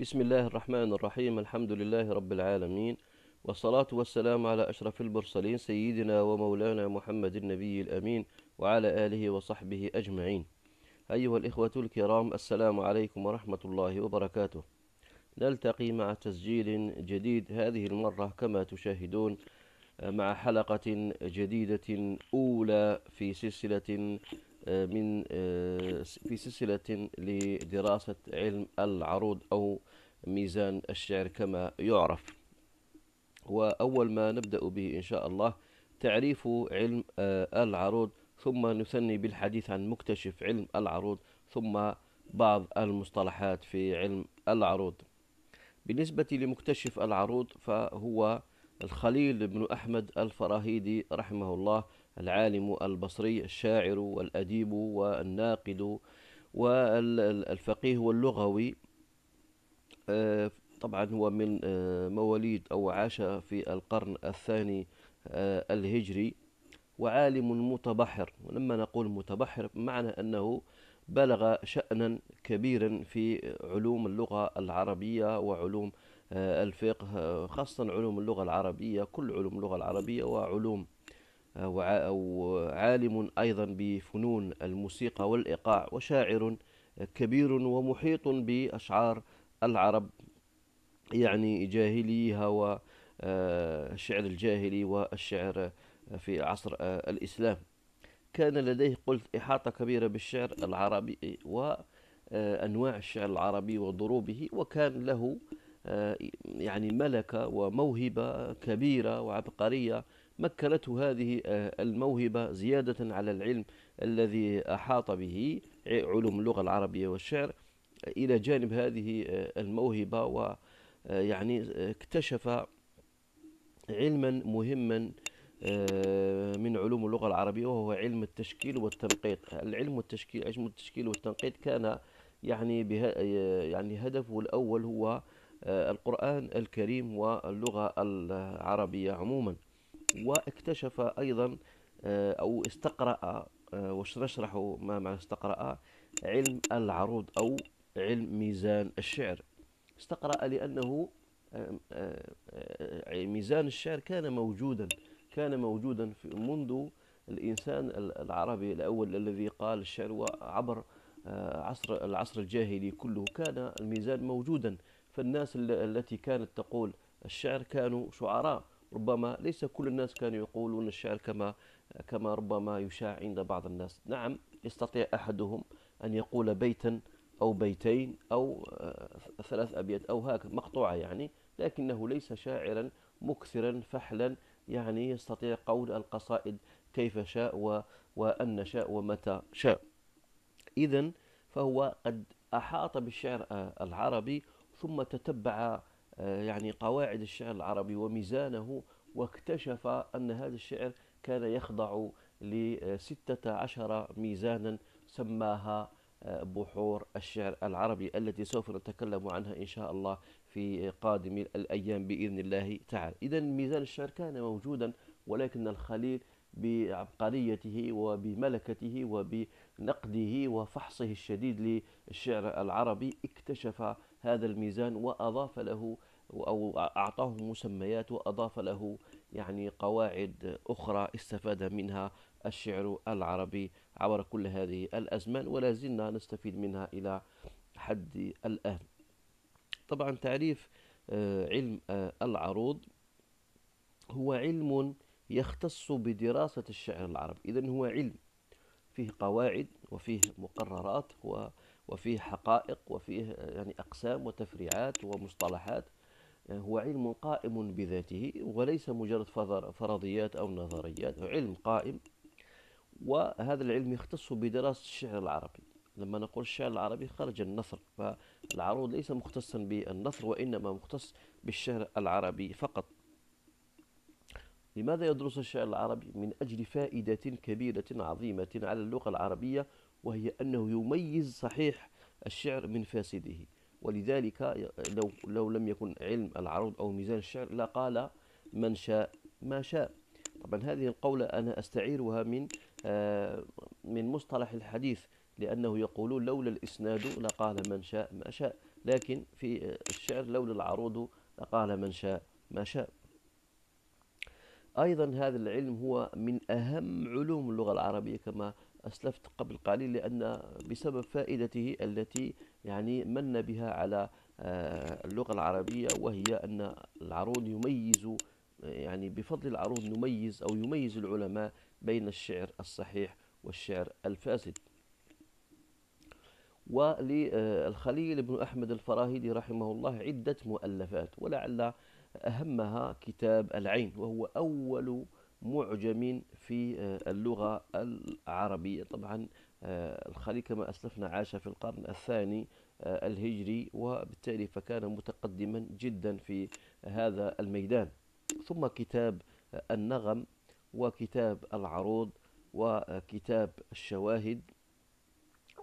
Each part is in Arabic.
بسم الله الرحمن الرحيم الحمد لله رب العالمين والصلاة والسلام على أشرف المرسلين سيدنا ومولانا محمد النبي الأمين وعلى آله وصحبه أجمعين أيها الإخوة الكرام السلام عليكم ورحمة الله وبركاته نلتقي مع تسجيل جديد هذه المرة كما تشاهدون مع حلقة جديدة أولى في سلسلة من في سلسلة لدراسة علم العروض أو ميزان الشعر كما يعرف وأول ما نبدأ به إن شاء الله تعريف علم آه، العروض ثم نثني بالحديث عن مكتشف علم العروض ثم بعض المصطلحات في علم العروض بالنسبة لمكتشف العروض فهو الخليل بن أحمد الفراهيدي رحمه الله العالم البصري الشاعر والأديب والناقد والفقيه واللغوي آه، طبعا هو من آه، مواليد أو عاش في القرن الثاني آه، الهجري وعالم متبحر ولما نقول متبحر معنى أنه بلغ شأنا كبيرا في علوم اللغة العربية وعلوم الفقه خاصة علوم اللغة العربية كل علوم اللغة العربية وعلوم وعالم أيضا بفنون الموسيقى والإيقاع وشاعر كبير ومحيط بأشعار العرب يعني جاهليها آه، والشعر الجاهلي والشعر آه، في عصر آه، الإسلام كان لديه قلت إحاطة كبيرة بالشعر العربي وأنواع الشعر العربي وضروبه وكان له يعني ملكة وموهبة كبيرة وعبقرية مكنته هذه الموهبة زيادة على العلم الذي أحاط به علوم اللغة العربية والشعر إلى جانب هذه آه، الموهبة ويعني آه، آه، اكتشف علما مهما من علوم اللغة العربية وهو علم التشكيل والتنقيط العلم والتشكيل علم التشكيل والتنقيط كان يعني بها يعني هدفه الأول هو القرآن الكريم واللغة العربية عموما واكتشف أيضا أو استقرأ وشرح ما معنى استقرأ علم العروض أو علم ميزان الشعر استقرأ لأنه ميزان الشعر كان موجودا كان موجودا منذ الإنسان العربي الأول الذي قال الشعر وعبر آه، عصر العصر الجاهلي كله كان الميزان موجودا فالناس التي كانت تقول الشعر كانوا شعراء ربما ليس كل الناس كانوا يقولون الشعر كما كما ربما يشاع عند بعض الناس نعم يستطيع أحدهم أن يقول بيتا أو بيتين أو آه، ثلاث أبيات أو هكذا مقطوعة يعني لكنه ليس شاعرا مكثرا فحلا يعني يستطيع قول القصائد كيف شاء و... وأن شاء ومتى شاء إذا فهو قد أحاط بالشعر آه، العربي ثم تتبع آه، يعني قواعد الشعر العربي وميزانه واكتشف أن هذا الشعر كان يخضع لستة عشر ميزانا سماها بحور الشعر العربي التي سوف نتكلم عنها إن شاء الله في قادم الأيام بإذن الله تعالى إذا ميزان الشعر كان موجودا ولكن الخليل بعبقريته وبملكته وبنقده وفحصه الشديد للشعر العربي اكتشف هذا الميزان وأضاف له أو أعطاه مسميات وأضاف له يعني قواعد أخرى استفاد منها الشعر العربي عبر كل هذه الأزمان ولا زلنا نستفيد منها إلى حد الآن طبعا تعريف آه، علم آه، العروض هو علم يختص بدراسة الشعر العربي إذا هو علم فيه قواعد وفيه مقررات وفيه حقائق وفيه آه، يعني أقسام وتفريعات ومصطلحات هو علم قائم بذاته وليس مجرد فرضيات أو نظريات علم قائم وهذا العلم يختص بدراسة الشعر العربي لما نقول الشعر العربي خرج النثر فالعروض ليس مختصا بالنثر وإنما مختص بالشعر العربي فقط لماذا يدرس الشعر العربي؟ من أجل فائدة كبيرة عظيمة على اللغة العربية وهي أنه يميز صحيح الشعر من فاسده ولذلك لو, لو لم يكن علم العروض أو ميزان الشعر لقال من شاء ما شاء طبعا هذه القولة أنا أستعيرها من آه، من مصطلح الحديث لأنه يقول لولا الإسناد لقال من شاء ما شاء لكن في الشعر لولا العروض لقال من شاء ما شاء أيضا هذا العلم هو من أهم علوم اللغة العربية كما أسلفت قبل قليل لأن بسبب فائدته التي يعني من بها على آه، اللغة العربية وهي أن العروض يميز يعني بفضل العروض نميز أو يميز العلماء بين الشعر الصحيح والشعر الفاسد وللخليل آه، بن أحمد الفراهيدي رحمه الله عدة مؤلفات ولعل أهمها كتاب العين وهو أول معجم في آه، اللغة العربية طبعا آه، الخليل كما أسلفنا عاش في القرن الثاني آه، الهجري وبالتالي فكان متقدما جدا في هذا الميدان ثم كتاب النغم وكتاب العروض وكتاب الشواهد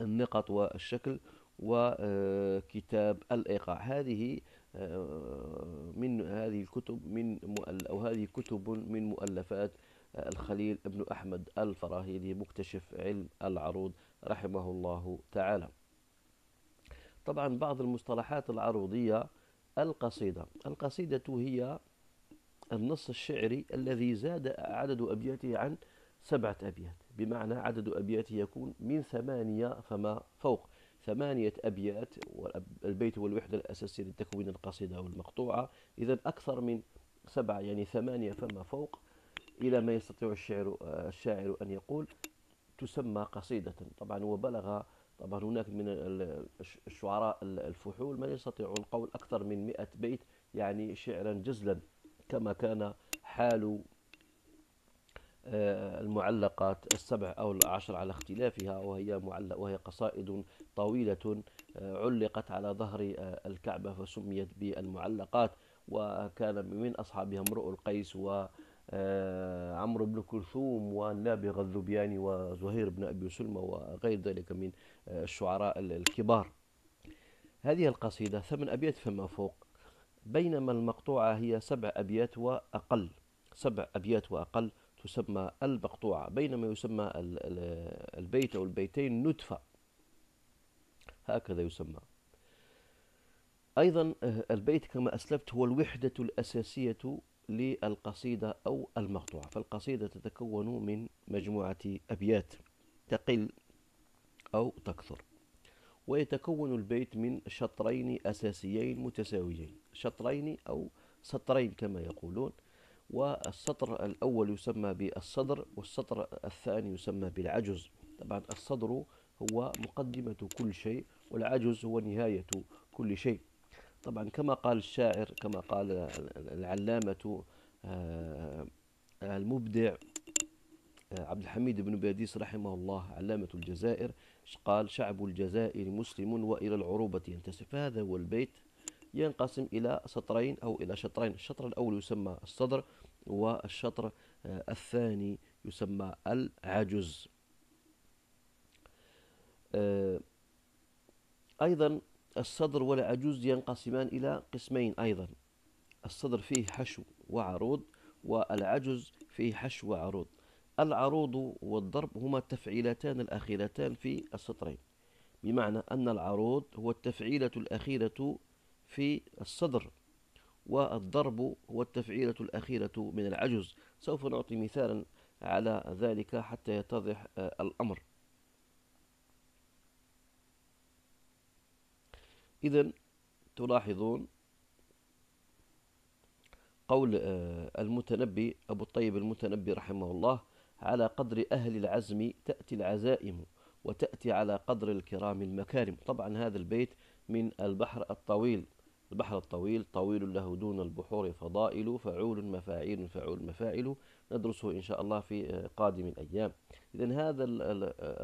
النقط والشكل وكتاب الإيقاع هذه آه، من هذه الكتب من أو هذه كتب من مؤلفات الخليل بن أحمد الفراهيدي مكتشف علم العروض رحمه الله تعالى طبعا بعض المصطلحات العروضية القصيدة القصيدة هي النص الشعري الذي زاد عدد أبياته عن سبعة أبيات بمعنى عدد أبياته يكون من ثمانية فما فوق ثمانية أبيات والبيت والوحدة الأساسية لتكوين القصيدة والمقطوعة إذا أكثر من سبعة يعني ثمانية فما فوق إلى ما يستطيع الشاعر الشاعر أن يقول تسمى قصيدة طبعا وبلغ طبعا هناك من الشعراء الفحول من يستطيع القول أكثر من مئة بيت يعني شعرا جزلا كما كان حال آه، المعلقات السبع أو العشر على اختلافها وهي معلق وهي قصائد طويلة آه، علقت على ظهر آه، الكعبة فسميت بالمعلقات وكان من أصحابها امرؤ القيس و آه، عمرو بن كلثوم والنابغه الذبياني وزهير بن ابي سلمة وغير ذلك من آه، الشعراء الكبار. هذه القصيده ثمن ابيات فما فوق بينما المقطوعه هي سبع ابيات واقل سبع ابيات واقل تسمى المقطوعه بينما يسمى البيت او البيتين نتفه هكذا يسمى ايضا آه، البيت كما اسلفت هو الوحده الاساسيه للقصيدة أو المقطوعة فالقصيدة تتكون من مجموعة أبيات تقل أو تكثر ويتكون البيت من شطرين أساسيين متساويين شطرين أو سطرين كما يقولون والسطر الأول يسمى بالصدر والسطر الثاني يسمى بالعجز طبعا الصدر هو مقدمة كل شيء والعجز هو نهاية كل شيء طبعا كما قال الشاعر كما قال العلامة آه، المبدع آه، عبد الحميد بن باديس رحمه الله علامة الجزائر قال شعب الجزائر مسلم وإلى العروبة ينتسب فهذا هو البيت ينقسم إلى سطرين أو إلى شطرين الشطر الأول يسمى الصدر والشطر آه، الثاني يسمى العجز أيضا الصدر والعجوز ينقسمان إلى قسمين أيضا الصدر فيه حشو وعروض والعجز فيه حشو وعروض العروض والضرب هما التفعيلتان الأخيرتان في السطرين بمعنى أن العروض هو التفعيلة الأخيرة في الصدر والضرب هو التفعيلة الأخيرة من العجز سوف نعطي مثالا على ذلك حتى يتضح آه، الأمر إذا تلاحظون قول آه، المتنبي أبو الطيب المتنبي رحمه الله على قدر أهل العزم تأتي العزائم وتأتي على قدر الكرام المكارم طبعا هذا البيت من البحر الطويل البحر الطويل طويل له دون البحور فضائل فعول مفاعيل فعول مفاعل ندرسه إن شاء الله في آه، قادم الأيام إذا هذا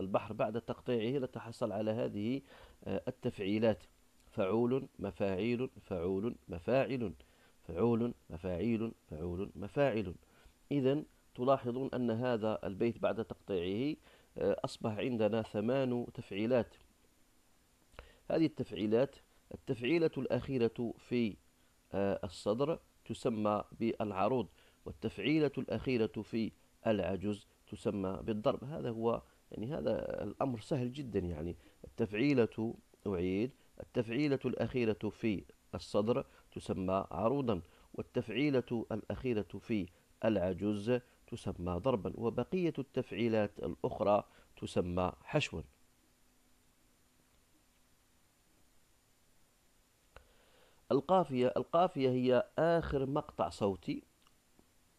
البحر بعد تقطيعه تحصل على هذه آه، التفعيلات فعول مفاعيل فعول مفاعل فعول مفاعيل فعول مفاعل إذا تلاحظون أن هذا البيت بعد تقطيعه آه، أصبح عندنا ثمان تفعيلات هذه التفعيلات التفعيلة الأخيرة في آه، الصدر تسمى بالعروض والتفعيلة الأخيرة في العجز تسمى بالضرب هذا هو يعني هذا الأمر سهل جدا يعني التفعيلة أعيد التفعيلة الأخيرة في الصدر تسمى عروضا والتفعيلة الأخيرة في العجز تسمى ضربا وبقية التفعيلات الأخرى تسمى حشوا القافية القافية هي آخر مقطع صوتي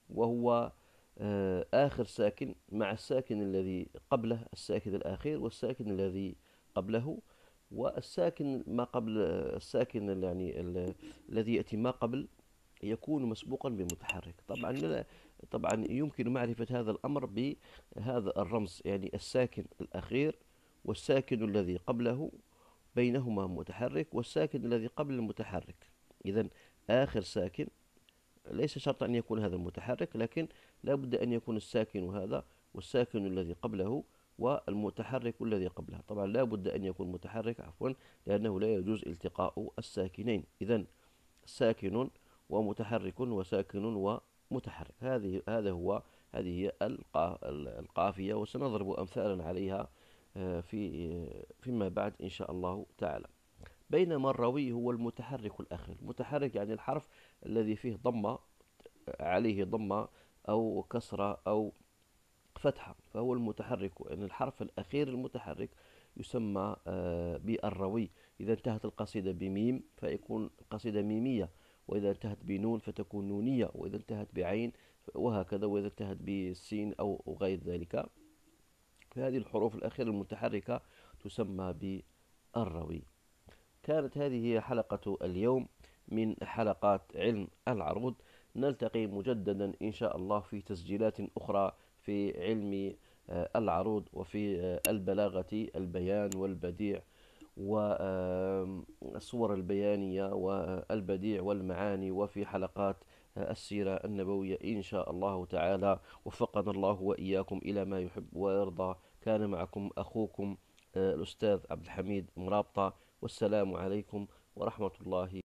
وهو آه، آخر ساكن مع الساكن الذي قبله الساكن الأخير والساكن الذي قبله والساكن ما قبل الساكن يعني الذي ياتي ما قبل يكون مسبوقا بمتحرك طبعا طبعا يمكن معرفه هذا الامر بهذا الرمز يعني الساكن الاخير والساكن الذي قبله بينهما متحرك والساكن الذي قبل المتحرك اذا اخر ساكن ليس شرط ان يكون هذا المتحرك لكن لا بد ان يكون الساكن هذا والساكن الذي قبله والمتحرك الذي قبلها طبعا لا بد أن يكون متحرك عفوا لأنه لا يجوز التقاء الساكنين إذا ساكن ومتحرك وساكن ومتحرك هذه هذا هو هذه هي القافية وسنضرب أمثالا عليها آه، في فيما بعد إن شاء الله تعالى بينما الروي هو المتحرك الأخير المتحرك يعني الحرف الذي فيه ضمة عليه ضمة أو كسرة أو فتحة فهو المتحرك يعني الحرف الأخير المتحرك يسمى آه، بالروي إذا انتهت القصيدة بميم فيكون قصيدة ميمية وإذا انتهت بنون فتكون نونية وإذا انتهت بعين وهكذا وإذا انتهت بالسين أو غير ذلك فهذه الحروف الأخيرة المتحركة تسمى بالروي كانت هذه هي حلقة اليوم من حلقات علم العروض نلتقي مجددا إن شاء الله في تسجيلات أخرى في علم آه، العروض وفي آه، البلاغة البيان والبديع والصور البيانية والبديع والمعاني وفي حلقات آه، السيرة النبوية إن شاء الله تعالى وفقنا الله وإياكم إلى ما يحب ويرضى كان معكم أخوكم الأستاذ عبد الحميد مرابطة والسلام عليكم ورحمة الله